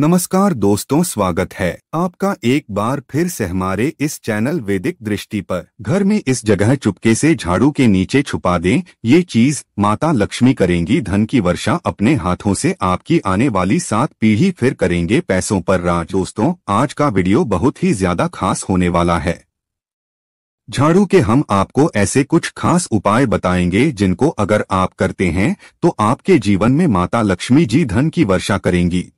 नमस्कार दोस्तों स्वागत है आपका एक बार फिर से हमारे इस चैनल वैदिक दृष्टि पर घर में इस जगह चुपके से झाड़ू के नीचे छुपा दें ये चीज माता लक्ष्मी करेंगी धन की वर्षा अपने हाथों से आपकी आने वाली सात पीढ़ी फिर करेंगे पैसों पर राज दोस्तों आज का वीडियो बहुत ही ज्यादा खास होने वाला है झाड़ू के हम आपको ऐसे कुछ खास उपाय बताएंगे जिनको अगर आप करते हैं तो आपके जीवन में माता लक्ष्मी जी धन की वर्षा करेंगी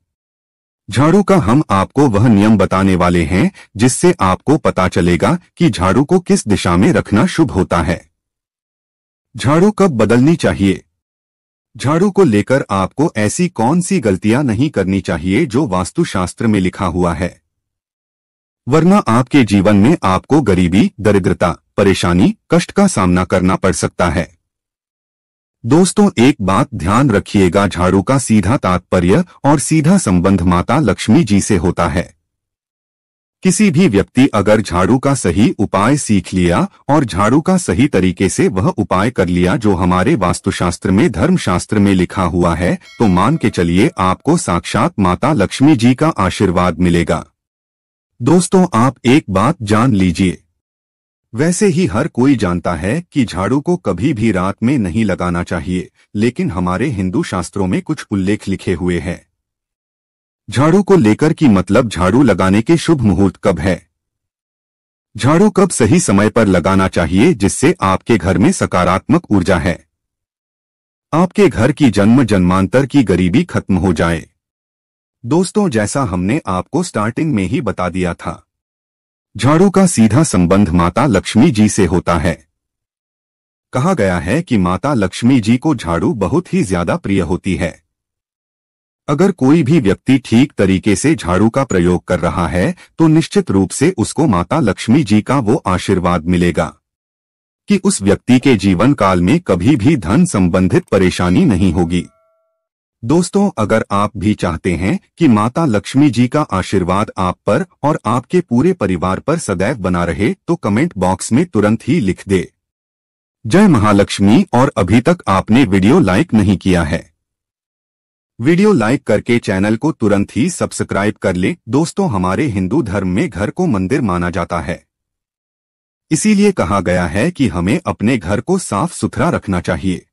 झाड़ू का हम आपको वह नियम बताने वाले हैं जिससे आपको पता चलेगा कि झाड़ू को किस दिशा में रखना शुभ होता है झाड़ू कब बदलनी चाहिए झाड़ू को लेकर आपको ऐसी कौन सी गलतियां नहीं करनी चाहिए जो वास्तुशास्त्र में लिखा हुआ है वरना आपके जीवन में आपको गरीबी दरिद्रता परेशानी कष्ट का सामना करना पड़ सकता है दोस्तों एक बात ध्यान रखिएगा झाड़ू का सीधा तात्पर्य और सीधा संबंध माता लक्ष्मी जी से होता है किसी भी व्यक्ति अगर झाड़ू का सही उपाय सीख लिया और झाड़ू का सही तरीके से वह उपाय कर लिया जो हमारे वास्तुशास्त्र में धर्मशास्त्र में लिखा हुआ है तो मान के चलिए आपको साक्षात माता लक्ष्मी जी का आशीर्वाद मिलेगा दोस्तों आप एक बात जान लीजिए वैसे ही हर कोई जानता है कि झाड़ू को कभी भी रात में नहीं लगाना चाहिए लेकिन हमारे हिंदू शास्त्रों में कुछ उल्लेख लिखे हुए हैं झाड़ू को लेकर की मतलब झाड़ू लगाने के शुभ मुहूर्त कब है झाड़ू कब सही समय पर लगाना चाहिए जिससे आपके घर में सकारात्मक ऊर्जा है आपके घर की जन्म जन्मांतर की गरीबी खत्म हो जाए दोस्तों जैसा हमने आपको स्टार्टिंग में ही बता दिया था झाड़ू का सीधा संबंध माता लक्ष्मी जी से होता है कहा गया है कि माता लक्ष्मी जी को झाड़ू बहुत ही ज्यादा प्रिय होती है अगर कोई भी व्यक्ति ठीक तरीके से झाड़ू का प्रयोग कर रहा है तो निश्चित रूप से उसको माता लक्ष्मी जी का वो आशीर्वाद मिलेगा कि उस व्यक्ति के जीवन काल में कभी भी धन संबंधित परेशानी नहीं होगी दोस्तों अगर आप भी चाहते हैं कि माता लक्ष्मी जी का आशीर्वाद आप पर और आपके पूरे परिवार पर सदैव बना रहे तो कमेंट बॉक्स में तुरंत ही लिख दे जय महालक्ष्मी और अभी तक आपने वीडियो लाइक नहीं किया है वीडियो लाइक करके चैनल को तुरंत ही सब्सक्राइब कर ले दोस्तों हमारे हिंदू धर्म में घर को मंदिर माना जाता है इसीलिए कहा गया है कि हमें अपने घर को साफ सुथरा रखना चाहिए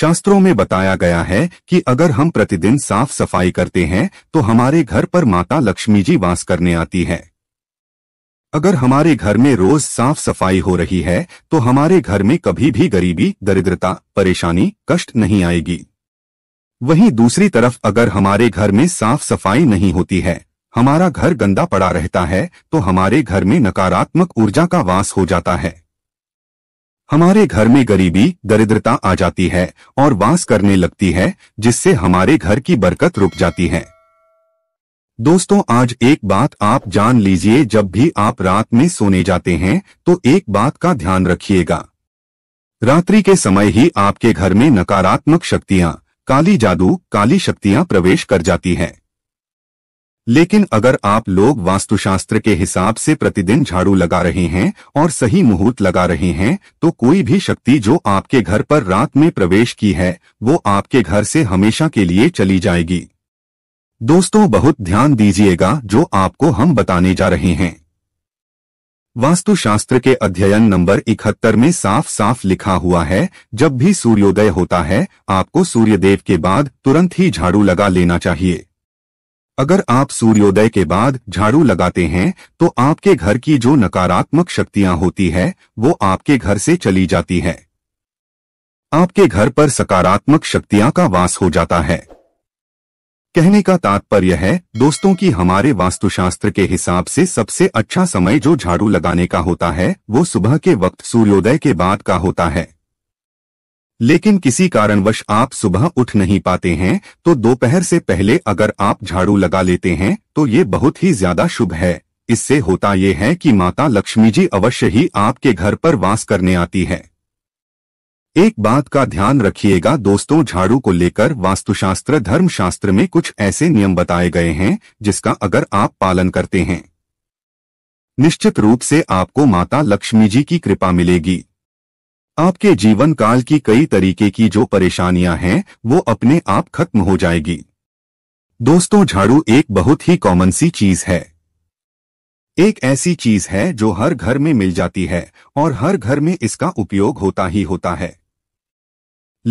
शास्त्रों में बताया गया है कि अगर हम प्रतिदिन साफ सफाई करते हैं तो हमारे घर पर माता लक्ष्मी जी वास करने आती है अगर हमारे घर में रोज साफ सफाई हो रही है तो हमारे घर में कभी भी गरीबी दरिद्रता परेशानी कष्ट नहीं आएगी वहीं दूसरी तरफ अगर हमारे घर में साफ सफाई नहीं होती है हमारा घर गंदा पड़ा रहता है तो हमारे घर में नकारात्मक ऊर्जा का वास हो जाता है हमारे घर में गरीबी दरिद्रता आ जाती है और वास करने लगती है जिससे हमारे घर की बरकत रुक जाती है दोस्तों आज एक बात आप जान लीजिए जब भी आप रात में सोने जाते हैं तो एक बात का ध्यान रखिएगा रात्रि के समय ही आपके घर में नकारात्मक शक्तियां काली जादू काली शक्तियां प्रवेश कर जाती हैं लेकिन अगर आप लोग वास्तुशास्त्र के हिसाब से प्रतिदिन झाड़ू लगा रहे हैं और सही मुहूर्त लगा रहे हैं तो कोई भी शक्ति जो आपके घर पर रात में प्रवेश की है वो आपके घर से हमेशा के लिए चली जाएगी दोस्तों बहुत ध्यान दीजिएगा जो आपको हम बताने जा रहे हैं वास्तुशास्त्र के अध्ययन नंबर इकहत्तर में साफ साफ लिखा हुआ है जब भी सूर्योदय होता है आपको सूर्यदेव के बाद तुरंत ही झाड़ू लगा लेना चाहिए अगर आप सूर्योदय के बाद झाड़ू लगाते हैं तो आपके घर की जो नकारात्मक शक्तियां होती है वो आपके घर से चली जाती है आपके घर पर सकारात्मक शक्तियां का वास हो जाता है कहने का तात्पर्य है दोस्तों की हमारे वास्तुशास्त्र के हिसाब से सबसे अच्छा समय जो झाड़ू लगाने का होता है वो सुबह के वक्त सूर्योदय के बाद का होता है लेकिन किसी कारणवश आप सुबह उठ नहीं पाते हैं तो दोपहर से पहले अगर आप झाड़ू लगा लेते हैं तो ये बहुत ही ज्यादा शुभ है इससे होता ये है कि माता लक्ष्मी जी अवश्य ही आपके घर पर वास करने आती है एक बात का ध्यान रखिएगा दोस्तों झाड़ू को लेकर वास्तुशास्त्र धर्मशास्त्र में कुछ ऐसे नियम बताए गए हैं जिसका अगर आप पालन करते हैं निश्चित रूप से आपको माता लक्ष्मी जी की कृपा मिलेगी आपके जीवन काल की कई तरीके की जो परेशानियां हैं वो अपने आप खत्म हो जाएगी दोस्तों झाड़ू एक बहुत ही कॉमन सी चीज है एक ऐसी चीज है जो हर घर में मिल जाती है और हर घर में इसका उपयोग होता ही होता है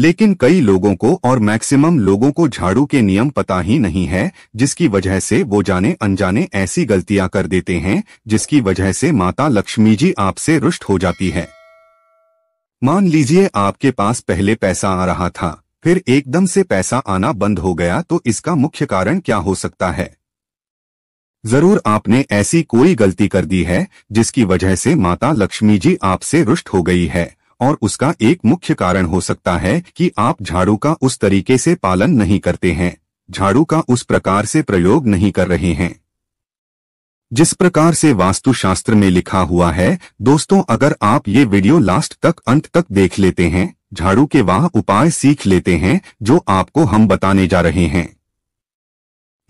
लेकिन कई लोगों को और मैक्सिमम लोगों को झाड़ू के नियम पता ही नहीं है जिसकी वजह से वो जाने अनजाने ऐसी गलतियां कर देते हैं जिसकी वजह से माता लक्ष्मी जी आपसे रुष्ट हो जाती है मान लीजिए आपके पास पहले पैसा आ रहा था फिर एकदम से पैसा आना बंद हो गया तो इसका मुख्य कारण क्या हो सकता है जरूर आपने ऐसी कोई गलती कर दी है जिसकी वजह से माता लक्ष्मी जी आपसे रुष्ट हो गई है और उसका एक मुख्य कारण हो सकता है कि आप झाड़ू का उस तरीके से पालन नहीं करते हैं झाड़ू का उस प्रकार से प्रयोग नहीं कर रहे हैं जिस प्रकार से वास्तुशास्त्र में लिखा हुआ है दोस्तों अगर आप ये वीडियो लास्ट तक अंत तक देख लेते हैं झाड़ू के वह उपाय सीख लेते हैं जो आपको हम बताने जा रहे हैं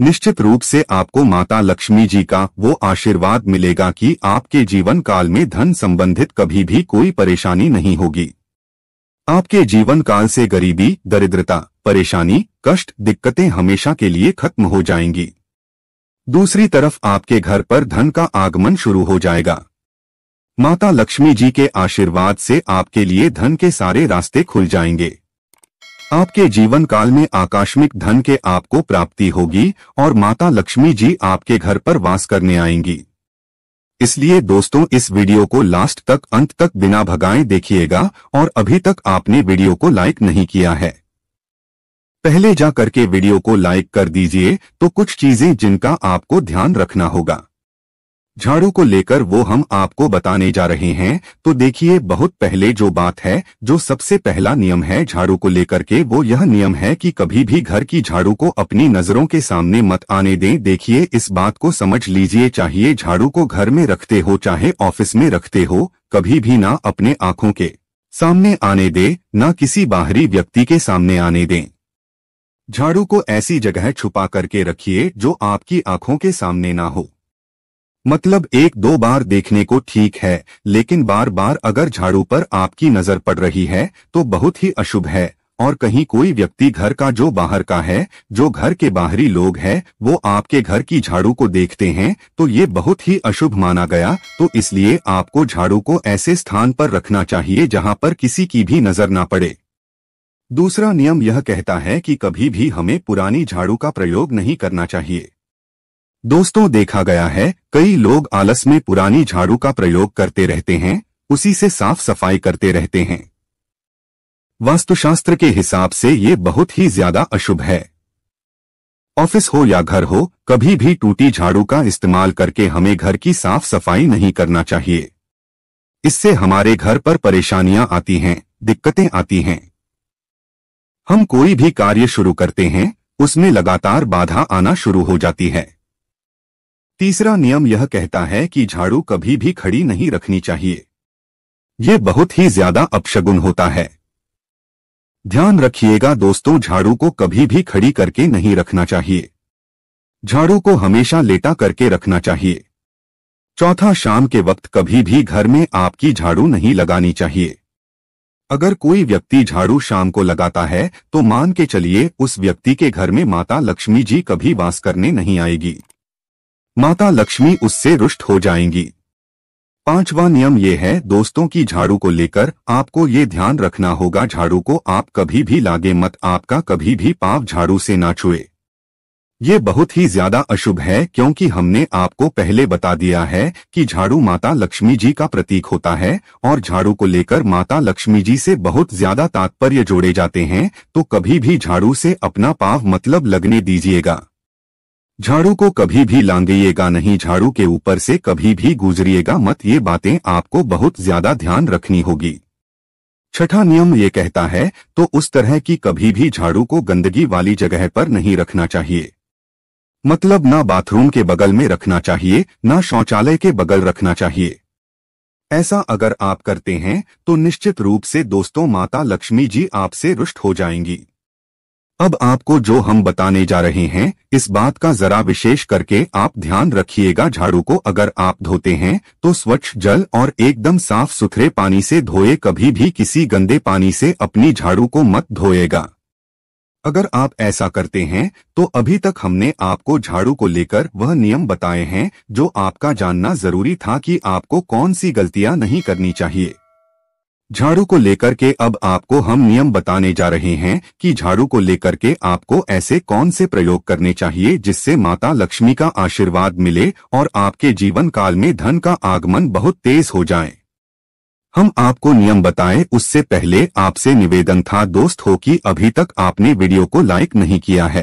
निश्चित रूप से आपको माता लक्ष्मी जी का वो आशीर्वाद मिलेगा कि आपके जीवन काल में धन संबंधित कभी भी कोई परेशानी नहीं होगी आपके जीवन काल से गरीबी दरिद्रता परेशानी कष्ट दिक्कतें हमेशा के लिए खत्म हो जाएंगी दूसरी तरफ आपके घर पर धन का आगमन शुरू हो जाएगा माता लक्ष्मी जी के आशीर्वाद से आपके लिए धन के सारे रास्ते खुल जाएंगे आपके जीवन काल में आकस्मिक धन के आपको प्राप्ति होगी और माता लक्ष्मी जी आपके घर पर वास करने आएंगी इसलिए दोस्तों इस वीडियो को लास्ट तक अंत तक बिना भगाए देखिएगा और अभी तक आपने वीडियो को लाइक नहीं किया है पहले जा करके वीडियो को लाइक कर दीजिए तो कुछ चीजें जिनका आपको ध्यान रखना होगा झाड़ू को लेकर वो हम आपको बताने जा रहे हैं तो देखिए बहुत पहले जो बात है जो सबसे पहला नियम है झाड़ू को लेकर के वो यह नियम है कि कभी भी घर की झाड़ू को अपनी नजरों के सामने मत आने दें देखिए इस बात को समझ लीजिए चाहिए झाड़ू को घर में रखते हो चाहे ऑफिस में रखते हो कभी भी ना अपने आंखों के सामने आने दे न किसी बाहरी व्यक्ति के सामने आने दें झाड़ू को ऐसी जगह छुपा करके रखिए जो आपकी आंखों के सामने ना हो मतलब एक दो बार देखने को ठीक है लेकिन बार बार अगर झाड़ू पर आपकी नजर पड़ रही है तो बहुत ही अशुभ है और कहीं कोई व्यक्ति घर का जो बाहर का है जो घर के बाहरी लोग हैं वो आपके घर की झाड़ू को देखते हैं तो ये बहुत ही अशुभ माना गया तो इसलिए आपको झाड़ू को ऐसे स्थान पर रखना चाहिए जहाँ पर किसी की भी नजर ना पड़े दूसरा नियम यह कहता है कि कभी भी हमें पुरानी झाड़ू का प्रयोग नहीं करना चाहिए दोस्तों देखा गया है कई लोग आलस में पुरानी झाड़ू का प्रयोग करते रहते हैं उसी से साफ सफाई करते रहते हैं वास्तुशास्त्र के हिसाब से ये बहुत ही ज्यादा अशुभ है ऑफिस हो या घर हो कभी भी टूटी झाड़ू का इस्तेमाल करके हमें घर की साफ सफाई नहीं करना चाहिए इससे हमारे घर पर परेशानियां आती हैं दिक्कतें आती हैं हम कोई भी कार्य शुरू करते हैं उसमें लगातार बाधा आना शुरू हो जाती है तीसरा नियम यह कहता है कि झाड़ू कभी भी खड़ी नहीं रखनी चाहिए ये बहुत ही ज्यादा अपशगुन होता है ध्यान रखिएगा दोस्तों झाड़ू को कभी भी खड़ी करके नहीं रखना चाहिए झाड़ू को हमेशा लेटा करके रखना चाहिए चौथा शाम के वक्त कभी भी घर में आपकी झाड़ू नहीं लगानी चाहिए अगर कोई व्यक्ति झाड़ू शाम को लगाता है तो मान के चलिए उस व्यक्ति के घर में माता लक्ष्मी जी कभी वास करने नहीं आएगी माता लक्ष्मी उससे रुष्ट हो जाएंगी पांचवा नियम ये है दोस्तों की झाड़ू को लेकर आपको ये ध्यान रखना होगा झाड़ू को आप कभी भी लागे मत आपका कभी भी पाप झाड़ू से ना छुए ये बहुत ही ज्यादा अशुभ है क्योंकि हमने आपको पहले बता दिया है कि झाड़ू माता लक्ष्मी जी का प्रतीक होता है और झाड़ू को लेकर माता लक्ष्मी जी से बहुत ज्यादा तात्पर्य जोड़े जाते हैं तो कभी भी झाड़ू से अपना पाव मतलब लगने दीजिएगा झाड़ू को कभी भी लांगेगा नहीं झाड़ू के ऊपर से कभी भी गुजरिएगा मत ये बातें आपको बहुत ज्यादा ध्यान रखनी होगी छठा नियम ये कहता है तो उस तरह की कभी भी झाड़ू को गंदगी वाली जगह पर नहीं रखना चाहिए मतलब ना बाथरूम के बगल में रखना चाहिए ना शौचालय के बगल रखना चाहिए ऐसा अगर आप करते हैं तो निश्चित रूप से दोस्तों माता लक्ष्मी जी आपसे रुष्ट हो जाएंगी अब आपको जो हम बताने जा रहे हैं इस बात का जरा विशेष करके आप ध्यान रखिएगा झाड़ू को अगर आप धोते हैं तो स्वच्छ जल और एकदम साफ सुथरे पानी से धोए कभी भी किसी गंदे पानी से अपनी झाड़ू को मत धोएगा अगर आप ऐसा करते हैं तो अभी तक हमने आपको झाड़ू को लेकर वह नियम बताए हैं जो आपका जानना जरूरी था कि आपको कौन सी गलतियां नहीं करनी चाहिए झाड़ू को लेकर के अब आपको हम नियम बताने जा रहे हैं कि झाड़ू को लेकर के आपको ऐसे कौन से प्रयोग करने चाहिए जिससे माता लक्ष्मी का आशीर्वाद मिले और आपके जीवन काल में धन का आगमन बहुत तेज हो जाए हम आपको नियम बताएं उससे पहले आपसे निवेदन था दोस्त हो कि अभी तक आपने वीडियो को लाइक नहीं किया है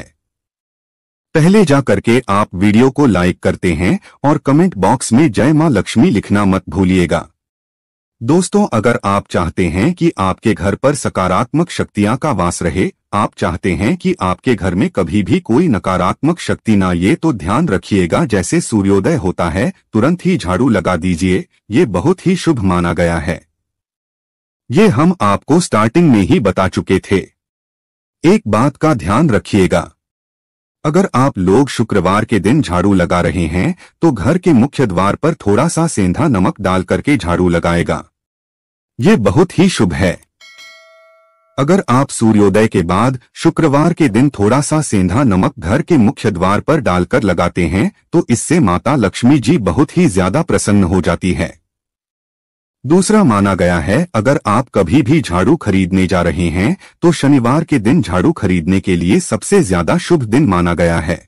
पहले जा करके आप वीडियो को लाइक करते हैं और कमेंट बॉक्स में जय माँ लक्ष्मी लिखना मत भूलिएगा दोस्तों अगर आप चाहते हैं कि आपके घर पर सकारात्मक शक्तियां का वास रहे आप चाहते हैं कि आपके घर में कभी भी कोई नकारात्मक शक्ति ना ये तो ध्यान रखिएगा जैसे सूर्योदय होता है तुरंत ही झाड़ू लगा दीजिए ये बहुत ही शुभ माना गया है ये हम आपको स्टार्टिंग में ही बता चुके थे एक बात का ध्यान रखिएगा अगर आप लोग शुक्रवार के दिन झाड़ू लगा रहे हैं तो घर के मुख्य द्वार पर थोड़ा सा सेंधा नमक डाल करके झाड़ू लगाएगा ये बहुत ही शुभ है अगर आप सूर्योदय के बाद शुक्रवार के दिन थोड़ा सा सेंधा नमक घर के मुख्य द्वार पर डालकर लगाते हैं तो इससे माता लक्ष्मी जी बहुत ही ज्यादा प्रसन्न हो जाती है दूसरा माना गया है अगर आप कभी भी झाड़ू खरीदने जा रहे हैं तो शनिवार के दिन झाड़ू खरीदने के लिए सबसे ज्यादा शुभ दिन माना गया है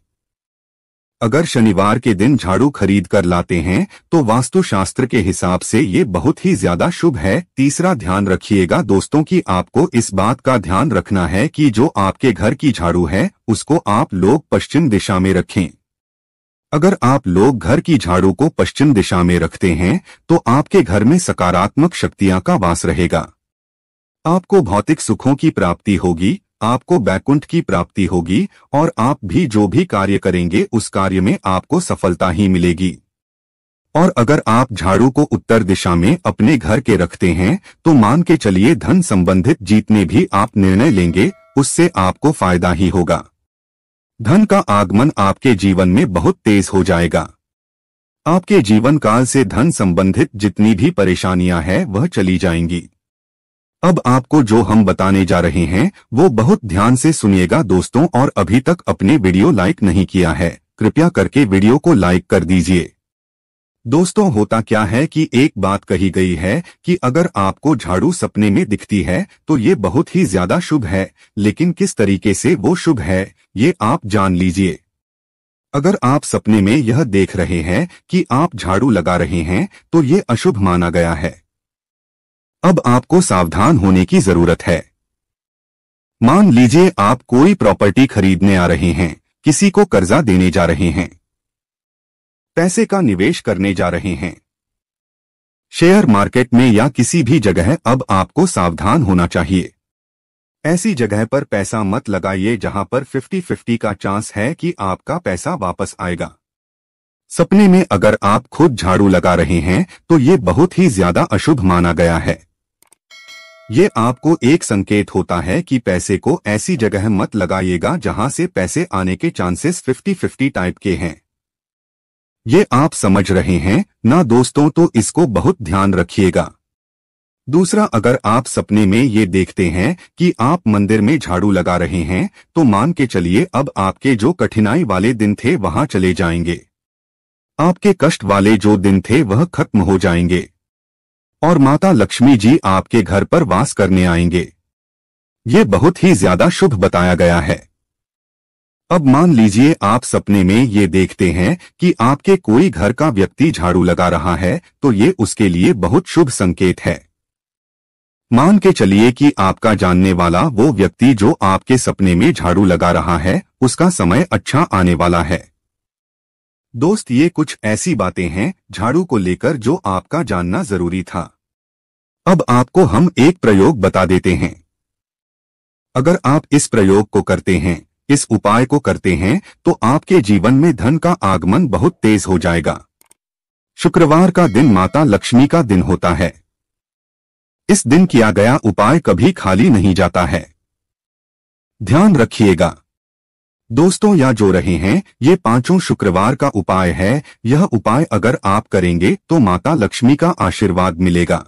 अगर शनिवार के दिन झाड़ू खरीद कर लाते हैं तो वास्तुशास्त्र के हिसाब से ये बहुत ही ज्यादा शुभ है तीसरा ध्यान रखिएगा दोस्तों कि आपको इस बात का ध्यान रखना है कि जो आपके घर की झाड़ू है उसको आप लोग पश्चिम दिशा में रखें अगर आप लोग घर की झाड़ू को पश्चिम दिशा में रखते हैं तो आपके घर में सकारात्मक शक्तियां का वास रहेगा आपको भौतिक सुखों की प्राप्ति होगी आपको बैकुंठ की प्राप्ति होगी और आप भी जो भी कार्य करेंगे उस कार्य में आपको सफलता ही मिलेगी और अगर आप झाड़ू को उत्तर दिशा में अपने घर के रखते हैं तो मान के चलिए धन संबंधित जीतने भी आप निर्णय लेंगे उससे आपको फायदा ही होगा धन का आगमन आपके जीवन में बहुत तेज हो जाएगा आपके जीवन काल से धन संबंधित जितनी भी परेशानियां हैं वह चली जाएंगी अब आपको जो हम बताने जा रहे हैं वो बहुत ध्यान से सुनिएगा दोस्तों और अभी तक अपने वीडियो लाइक नहीं किया है कृपया करके वीडियो को लाइक कर दीजिए दोस्तों होता क्या है कि एक बात कही गई है कि अगर आपको झाड़ू सपने में दिखती है तो ये बहुत ही ज्यादा शुभ है लेकिन किस तरीके से वो शुभ है ये आप जान लीजिए अगर आप सपने में यह देख रहे हैं कि आप झाड़ू लगा रहे हैं तो ये अशुभ माना गया है अब आपको सावधान होने की जरूरत है मान लीजिए आप कोई प्रॉपर्टी खरीदने आ रहे हैं किसी को कर्जा देने जा रहे हैं पैसे का निवेश करने जा रहे हैं शेयर मार्केट में या किसी भी जगह अब आपको सावधान होना चाहिए ऐसी जगह पर पैसा मत लगाइए जहां पर 50-50 का चांस है कि आपका पैसा वापस आएगा सपने में अगर आप खुद झाड़ू लगा रहे हैं तो ये बहुत ही ज्यादा अशुभ माना गया है ये आपको एक संकेत होता है कि पैसे को ऐसी जगह मत लगाइएगा जहां से पैसे आने के चांसेस 50-50 टाइप के हैं ये आप समझ रहे हैं ना दोस्तों तो इसको बहुत ध्यान रखिएगा दूसरा अगर आप सपने में ये देखते हैं कि आप मंदिर में झाड़ू लगा रहे हैं तो मान के चलिए अब आपके जो कठिनाई वाले दिन थे वहां चले जाएंगे आपके कष्ट वाले जो दिन थे वह खत्म हो जाएंगे और माता लक्ष्मी जी आपके घर पर वास करने आएंगे ये बहुत ही ज्यादा शुभ बताया गया है अब मान लीजिए आप सपने में ये देखते हैं कि आपके कोई घर का व्यक्ति झाड़ू लगा रहा है तो ये उसके लिए बहुत शुभ संकेत है मान के चलिए कि आपका जानने वाला वो व्यक्ति जो आपके सपने में झाड़ू लगा रहा है उसका समय अच्छा आने वाला है दोस्त ये कुछ ऐसी बातें हैं झाड़ू को लेकर जो आपका जानना जरूरी था अब आपको हम एक प्रयोग बता देते हैं अगर आप इस प्रयोग को करते हैं इस उपाय को करते हैं तो आपके जीवन में धन का आगमन बहुत तेज हो जाएगा शुक्रवार का दिन माता लक्ष्मी का दिन होता है इस दिन किया गया उपाय कभी खाली नहीं जाता है ध्यान रखिएगा दोस्तों या जो रहे हैं ये पांचों शुक्रवार का उपाय है यह उपाय अगर आप करेंगे तो माता लक्ष्मी का आशीर्वाद मिलेगा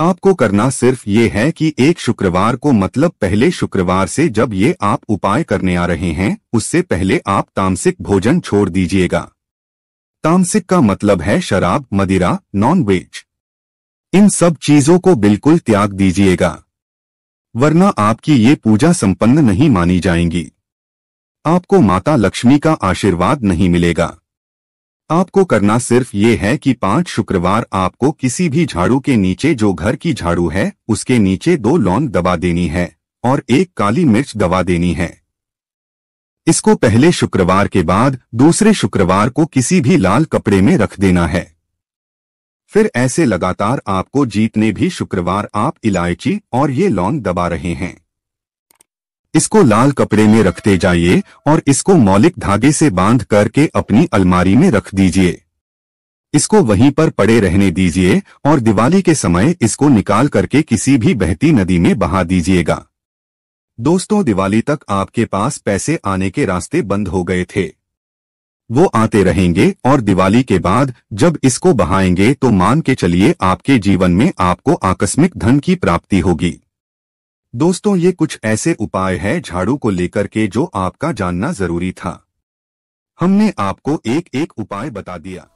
आपको करना सिर्फ ये है कि एक शुक्रवार को मतलब पहले शुक्रवार से जब ये आप उपाय करने आ रहे हैं उससे पहले आप तामसिक भोजन छोड़ दीजिएगा तामसिक का मतलब है शराब मदिरा नॉन वेज इन सब चीजों को बिल्कुल त्याग दीजिएगा वरना आपकी ये पूजा संपन्न नहीं मानी जाएंगी आपको माता लक्ष्मी का आशीर्वाद नहीं मिलेगा आपको करना सिर्फ ये है कि पांच शुक्रवार आपको किसी भी झाड़ू के नीचे जो घर की झाड़ू है उसके नीचे दो लौंग दबा देनी है और एक काली मिर्च दबा देनी है इसको पहले शुक्रवार के बाद दूसरे शुक्रवार को किसी भी लाल कपड़े में रख देना है फिर ऐसे लगातार आपको जीतने भी शुक्रवार आप इलायची और ये लौंग दबा रहे हैं इसको लाल कपड़े में रखते जाइए और इसको मौलिक धागे से बांध करके अपनी अलमारी में रख दीजिए इसको वहीं पर पड़े रहने दीजिए और दिवाली के समय इसको निकाल करके किसी भी बहती नदी में बहा दीजिएगा दोस्तों दिवाली तक आपके पास पैसे आने के रास्ते बंद हो गए थे वो आते रहेंगे और दिवाली के बाद जब इसको बहाएंगे तो मान के चलिए आपके जीवन में आपको आकस्मिक धन की प्राप्ति होगी दोस्तों ये कुछ ऐसे उपाय हैं झाड़ू को लेकर के जो आपका जानना जरूरी था हमने आपको एक एक उपाय बता दिया